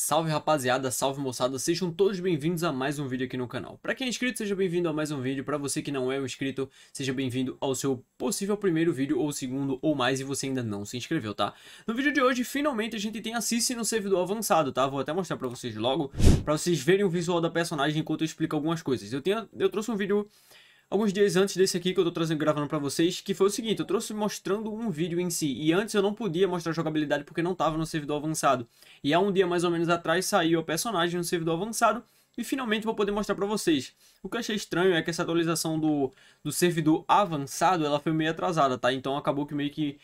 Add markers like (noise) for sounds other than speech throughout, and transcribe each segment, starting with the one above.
Salve rapaziada, salve moçada, sejam todos bem-vindos a mais um vídeo aqui no canal. Para quem é inscrito, seja bem-vindo a mais um vídeo. Para você que não é um inscrito, seja bem-vindo ao seu possível primeiro vídeo ou segundo ou mais e você ainda não se inscreveu, tá? No vídeo de hoje, finalmente a gente tem a Cici no servidor avançado, tá? Vou até mostrar para vocês logo, para vocês verem o visual da personagem enquanto eu explico algumas coisas. Eu, tenho, eu trouxe um vídeo alguns dias antes desse aqui que eu tô trazendo, gravando para vocês, que foi o seguinte, eu trouxe mostrando um vídeo em si, e antes eu não podia mostrar jogabilidade porque não tava no servidor avançado. E há um dia mais ou menos atrás saiu a personagem no servidor avançado, e finalmente vou poder mostrar para vocês. O que eu achei estranho é que essa atualização do, do servidor avançado, ela foi meio atrasada, tá? Então acabou que meio que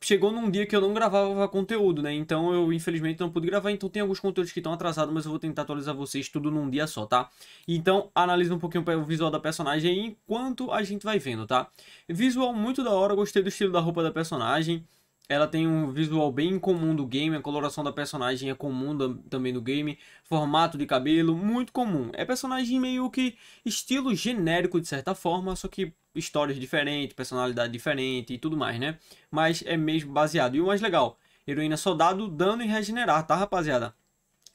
chegou num dia que eu não gravava conteúdo, né? Então eu infelizmente não pude gravar, então tem alguns conteúdos que estão atrasados, mas eu vou tentar atualizar vocês tudo num dia só, tá? Então analisa um pouquinho o visual da personagem enquanto a gente vai vendo, tá? Visual muito da hora, gostei do estilo da roupa da personagem. Ela tem um visual bem comum do game, a coloração da personagem é comum também do game, formato de cabelo muito comum. É personagem meio que estilo genérico de certa forma, só que histórias diferentes, personalidade diferente e tudo mais, né? Mas é mesmo baseado. E o mais legal, heroína soldado, dano e regenerar, tá rapaziada?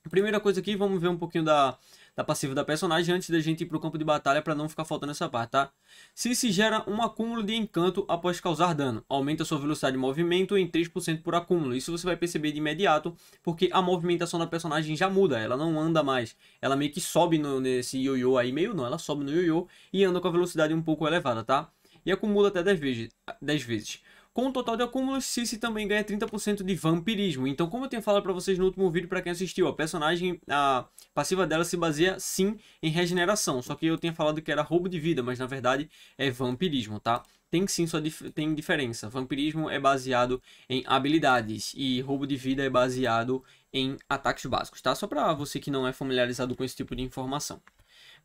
Primeira coisa aqui, vamos ver um pouquinho da da passiva da personagem antes da gente ir para o campo de batalha para não ficar faltando essa parte, tá? Se se gera um acúmulo de encanto após causar dano, aumenta sua velocidade de movimento em 3% por acúmulo. Isso você vai perceber de imediato, porque a movimentação da personagem já muda, ela não anda mais. Ela meio que sobe no, nesse ioiô aí, meio não, ela sobe no ioiô e anda com a velocidade um pouco elevada, tá? E acumula até 10 vezes. 10 vezes. Com o total de acúmulos, Cici também ganha 30% de vampirismo. Então, como eu tenho falado para vocês no último vídeo, para quem assistiu, a personagem, a passiva dela se baseia sim em regeneração. Só que eu tinha falado que era roubo de vida, mas na verdade é vampirismo, tá? tem sim sua dif tem diferença. Vampirismo é baseado em habilidades e roubo de vida é baseado em ataques básicos, tá? Só para você que não é familiarizado com esse tipo de informação.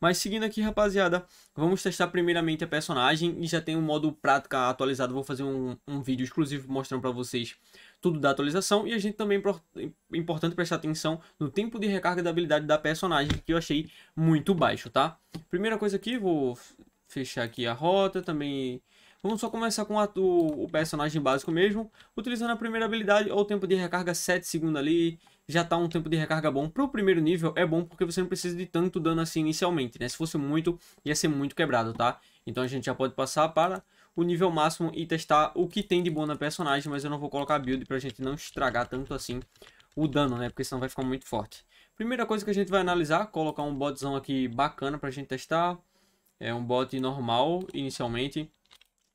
Mas seguindo aqui, rapaziada, vamos testar primeiramente a personagem e já tem um modo prática atualizado. Vou fazer um, um vídeo exclusivo mostrando para vocês tudo da atualização e a gente também importante prestar atenção no tempo de recarga da habilidade da personagem, que eu achei muito baixo, tá? Primeira coisa aqui, vou fechar aqui a rota, também Vamos só começar com a, o, o, personagem básico mesmo, utilizando a primeira habilidade ou tempo de recarga 7 segundos ali, já tá um tempo de recarga bom. Pro primeiro nível é bom porque você não precisa de tanto dano assim inicialmente, né? Se fosse muito, ia ser muito quebrado, tá? Então a gente já pode passar para o nível máximo e testar o que tem de bom na personagem, mas eu não vou colocar a build pra gente não estragar tanto assim o dano, né? Porque senão vai ficar muito forte. Primeira coisa que a gente vai analisar, colocar um botzão aqui bacana pra gente testar. É um bot normal, inicialmente.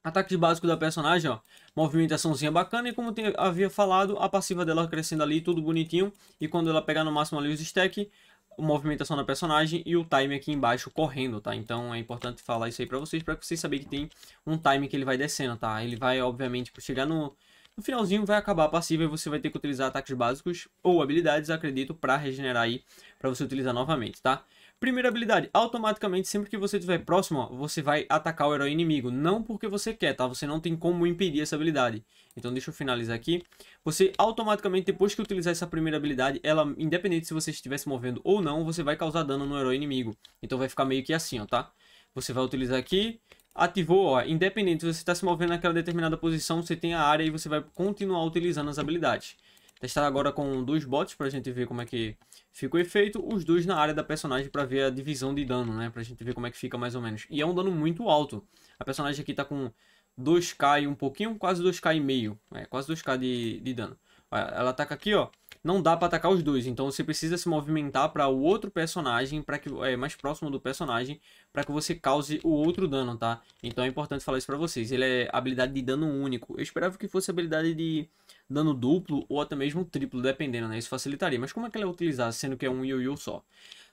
Ataque básico da personagem, ó. Movimentaçãozinha bacana. E como havia falado, a passiva dela crescendo ali, tudo bonitinho. E quando ela pegar no máximo ali os stack, movimentação da personagem e o time aqui embaixo correndo, tá? Então é importante falar isso aí pra vocês, pra vocês saberem que tem um time que ele vai descendo, tá? Ele vai, obviamente, chegar no, no finalzinho, vai acabar a passiva e você vai ter que utilizar ataques básicos ou habilidades, acredito, pra regenerar aí, pra você utilizar novamente, tá? Primeira habilidade, automaticamente sempre que você estiver próximo, ó, você vai atacar o herói inimigo. Não porque você quer, tá? Você não tem como impedir essa habilidade. Então deixa eu finalizar aqui. Você automaticamente, depois que utilizar essa primeira habilidade, ela, independente se você estiver se movendo ou não, você vai causar dano no herói inimigo. Então vai ficar meio que assim, ó, tá? Você vai utilizar aqui, ativou, ó, independente se você está se movendo naquela determinada posição, você tem a área e você vai continuar utilizando as habilidades testar tá agora com dois bots pra gente ver como é que fica o efeito. Os dois na área da personagem pra ver a divisão de dano, né? Pra gente ver como é que fica mais ou menos. E é um dano muito alto. A personagem aqui tá com 2k e um pouquinho, quase 2k e meio. É, quase 2k de, de dano. Ela ataca aqui, ó. Não dá pra atacar os dois, então você precisa se movimentar para o outro personagem, para que é mais próximo do personagem, para que você cause o outro dano, tá? Então é importante falar isso pra vocês. Ele é habilidade de dano único. Eu esperava que fosse habilidade de dano duplo ou até mesmo triplo, dependendo, né? Isso facilitaria. Mas como é que ela é utilizada, sendo que é um yoyo só?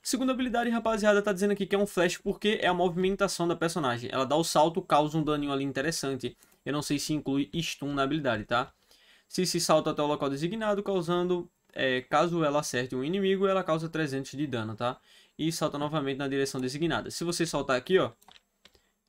Segunda habilidade, rapaziada, tá dizendo aqui que é um flash porque é a movimentação da personagem. Ela dá o salto, causa um daninho ali interessante. Eu não sei se inclui stun na habilidade, tá? Se se salta até o local designado, causando... É, caso ela acerte um inimigo, ela causa 300 de dano, tá? E salta novamente na direção designada. Se você saltar aqui, ó,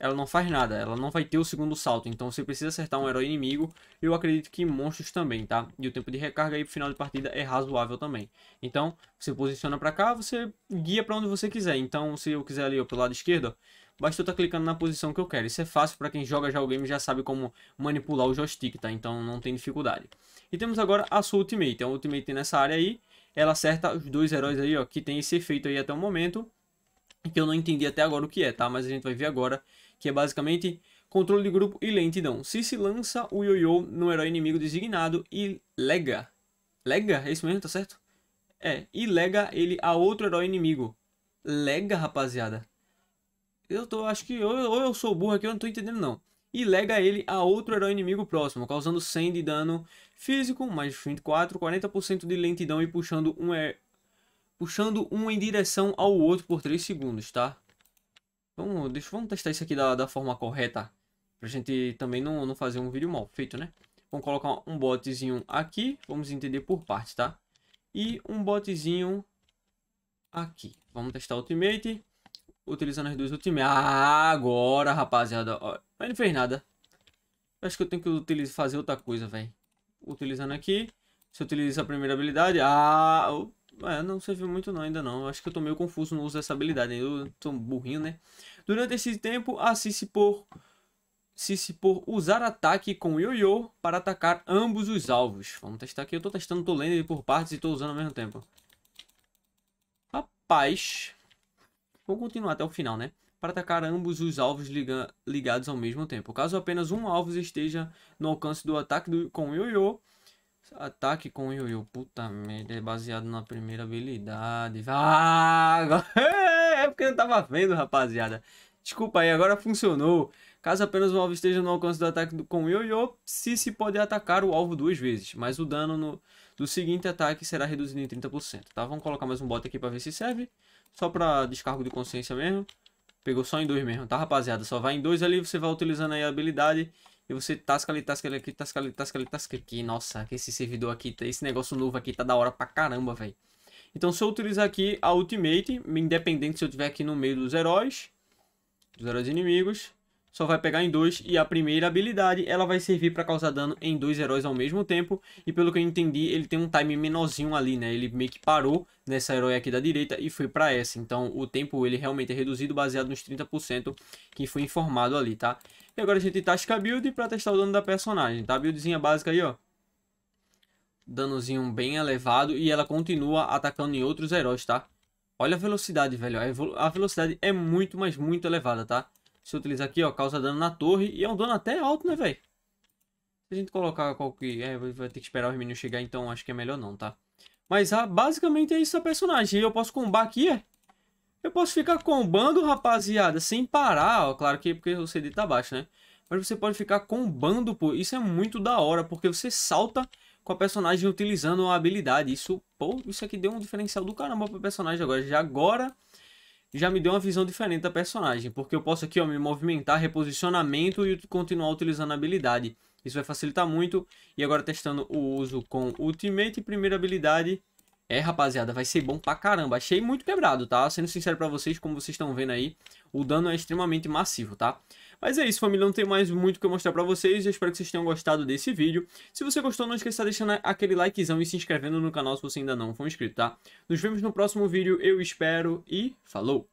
ela não faz nada, ela não vai ter o segundo salto, então você precisa acertar um herói inimigo, eu acredito que monstros também, tá? E o tempo de recarga aí pro final de partida é razoável também. Então, você posiciona pra cá, você guia pra onde você quiser, então se eu quiser ali ó, pro lado esquerdo, basta eu estar tá clicando na posição que eu quero. Isso é fácil para quem joga já o game já sabe como manipular o joystick, tá? Então não tem dificuldade. E temos agora a sua ultimate, é um ultimate nessa área aí, ela acerta os dois heróis aí, ó, que tem esse efeito aí até o momento, que eu não entendi até agora o que é, tá? Mas a gente vai ver agora que é basicamente controle de grupo e lentidão. Se se lança o ioiô no herói inimigo designado e lega. Lega? É isso mesmo, tá certo? É, e lega ele a outro herói inimigo. Lega, rapaziada. Eu tô, acho que, ou, ou eu sou burro aqui, eu não tô entendendo não. E lega ele a outro herói inimigo próximo, causando 100 de dano físico, mais 24, 40% de lentidão e puxando um, puxando um em direção ao outro por 3 segundos, tá? Vamos, deixa, vamos testar isso aqui da, da forma correta. Pra gente também não, não fazer um vídeo mal feito, né? Vamos colocar um botzinho aqui. Vamos entender por partes, tá? E um botzinho aqui. Vamos testar o Ultimate. Utilizando as duas Ultimate. Ah, agora, rapaziada. Ó, mas não fez nada. Acho que eu tenho que utilizar, fazer outra coisa, velho. Utilizando aqui. Se utiliza a primeira habilidade. Ah, é, não serviu muito não, ainda não. Acho que eu tô meio confuso no uso dessa habilidade. Eu tô burrinho, né? Durante esse tempo, assiste por... Cici por usar ataque com Yo-Yo para atacar ambos os alvos. Vamos testar aqui. Eu tô testando, tô lendo ele por partes e tô usando ao mesmo tempo. Rapaz. Vou continuar até o final, né? Para atacar ambos os alvos ligados ao mesmo tempo. Caso apenas um alvo esteja no alcance do ataque do, com Yo-Yo, Ataque com Yu-Yu. Puta merda, é baseado na primeira habilidade. Ah, agora... (laughs) é porque eu tava vendo, rapaziada. Desculpa aí, agora funcionou. Caso apenas o alvo esteja no alcance do ataque do, com Yu-Yu, se se pode atacar o alvo duas vezes, mas o dano no, do seguinte ataque será reduzido em 30%, tá? Vamos colocar mais um bot aqui pra ver se serve. Só pra descargo de consciência mesmo. Pegou só em dois mesmo, tá, rapaziada? Só vai em dois ali, você vai utilizando aí a habilidade e você tasca ali, tasca ali aqui, tasca ali, tasca ali, tasca aqui. Nossa, esse servidor aqui, tá, esse negócio novo aqui tá da hora pra caramba, velho. Então se eu utilizar aqui a Ultimate, independente se eu tiver aqui no meio dos heróis, dos heróis inimigos, só vai pegar em dois e a primeira habilidade ela vai servir para causar dano em dois heróis ao mesmo tempo e pelo que eu entendi ele tem um time menorzinho ali né ele meio que parou nessa herói aqui da direita e foi para essa então o tempo ele realmente é reduzido baseado nos 30% que foi informado ali tá e agora a gente tasca build para testar o dano da personagem tá buildzinha básica aí ó danozinho bem elevado e ela continua atacando em outros heróis tá olha a velocidade velho a velocidade é muito mas muito elevada tá se eu utilizar aqui, ó, causa dano na torre. E é um dano até alto, né, velho? Se a gente colocar qualquer É, vai ter que esperar o menino chegar, então acho que é melhor não, tá? Mas ah, basicamente é isso a personagem. E eu posso combar aqui, é? Eu posso ficar combando, rapaziada, sem parar. Ó, claro que é porque o CD tá baixo, né? Mas você pode ficar combando, pô. Isso é muito da hora, porque você salta com a personagem utilizando a habilidade. Isso, pô, isso aqui deu um diferencial do caramba pro personagem agora. Já agora já me deu uma visão diferente da personagem, porque eu posso aqui ó, me movimentar, reposicionamento e continuar utilizando a habilidade. Isso vai facilitar muito. E agora testando o uso com Ultimate, primeira habilidade. É, rapaziada, vai ser bom pra caramba. Achei muito quebrado, tá? Sendo sincero pra vocês, como vocês estão vendo aí, o dano é extremamente massivo, tá? Mas é isso, família. Não tem mais muito o que eu mostrar pra vocês. Eu espero que vocês tenham gostado desse vídeo. Se você gostou, não esqueça de deixar aquele likezão e se inscrevendo no canal se você ainda não for inscrito, tá? Nos vemos no próximo vídeo. Eu espero e falou!